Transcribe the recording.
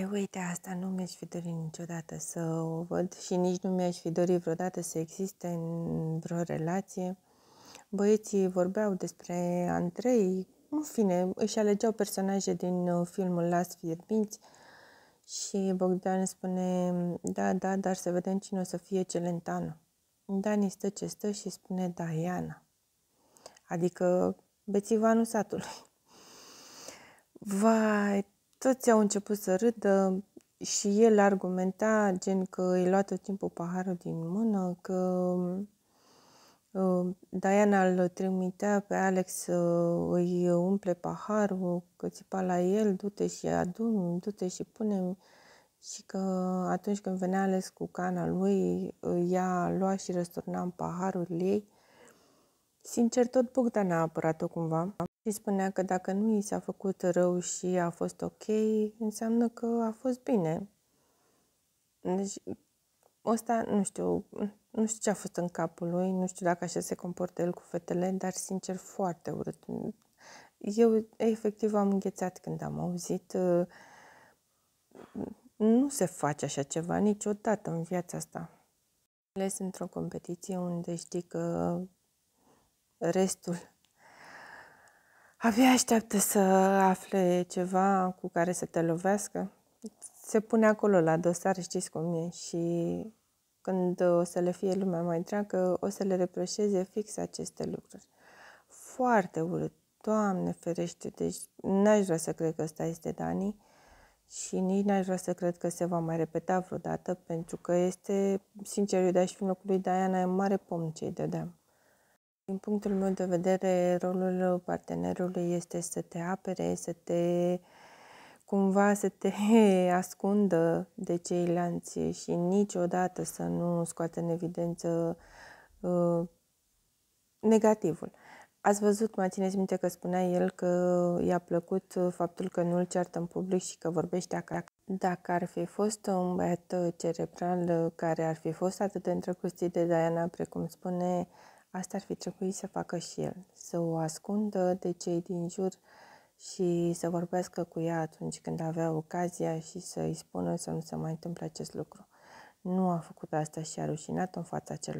E, uite, asta nu mi-aș fi dorit niciodată să o văd și nici nu mi-aș fi dorit vreodată să existe în vreo relație. Băieții vorbeau despre Andrei, în fine, își alegeau personaje din uh, filmul Las Fierbinți și Bogdan spune, da, da, dar să vedem cine o să fie Celentano. Dani stă ce stă și spune Diana, da, adică bețivanul satului. Vai, toți au început să râdă și el argumenta gen că îi lua tot timpul paharul din mână, că uh, Diana îl trimitea pe Alex să îi umple paharul, că țipa la el, du-te și adun, du-te și pune și că atunci când venea Alex cu cana lui, ea lua și răsturna în paharul ei. Sincer, tot Bogdan a apărat-o cumva și spunea că dacă nu i s-a făcut rău și a fost ok, înseamnă că a fost bine. Deci, ăsta, nu știu, nu știu ce a fost în capul lui, nu știu dacă așa se comportă el cu fetele, dar sincer foarte urât. Eu efectiv am înghețat când am auzit uh, nu se face așa ceva niciodată în viața asta. Ales într-o competiție unde știi că restul abia așteaptă să afle ceva cu care să te lovească. Se pune acolo la dosar, știți cum e, și când o să le fie lumea mai întreagă, o să le reproșeze fix aceste lucruri. Foarte urât. Doamne ferește, deci n-aș vrea să cred că ăsta este Dani și nici n-aș vrea să cred că se va mai repeta vreodată, pentru că este, sincer, eu de-aș fi în locul lui Diana, e mare pom ce-i dădeam. Din punctul meu de vedere, rolul partenerului este să te apere, să te cumva să te ascundă de ceilalți și niciodată să nu scoată în evidență uh, negativul. Ați văzut, mai țineți minte că spunea el că i-a plăcut faptul că nu îl ceartă în public și că vorbește acasă. Dacă ar fi fost un băiat cerebral care ar fi fost atât de îndrăgostit de Diana, precum spune Asta ar fi trebuit să facă și el, să o ascundă de cei din jur și să vorbească cu ea atunci când avea ocazia și să îi spună să nu se mai întâmple acest lucru. Nu a făcut asta și a rușinat în fața celor.